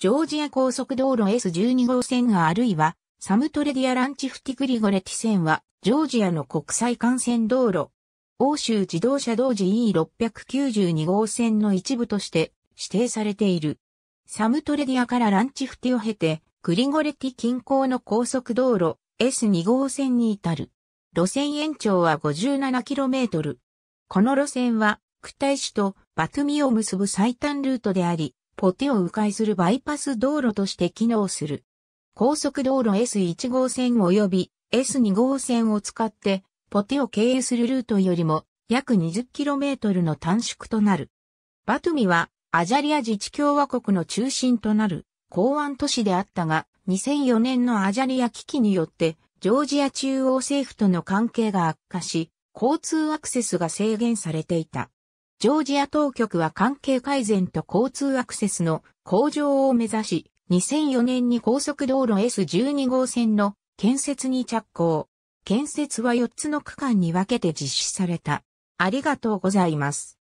ジョージア高速道路 S12 号線あるいは、サムトレディアランチフティグリゴレティ線は、ジョージアの国際幹線道路。欧州自動車同時 E692 号線の一部として指定されている。サムトレディアからランチフティを経て、グリゴレティ近郊の高速道路 S2 号線に至る。路線延長は 57km。この路線は、クタイ市とバトミを結ぶ最短ルートであり、ポテを迂回するバイパス道路として機能する。高速道路 S1 号線及び S2 号線を使って、ポテを経由するルートよりも約 20km の短縮となる。バトミはアジャリア自治共和国の中心となる港湾都市であったが、2004年のアジャリア危機によって、ジョージア中央政府との関係が悪化し、交通アクセスが制限されていた。ジョージア当局は関係改善と交通アクセスの向上を目指し、2004年に高速道路 S12 号線の建設に着工。建設は4つの区間に分けて実施された。ありがとうございます。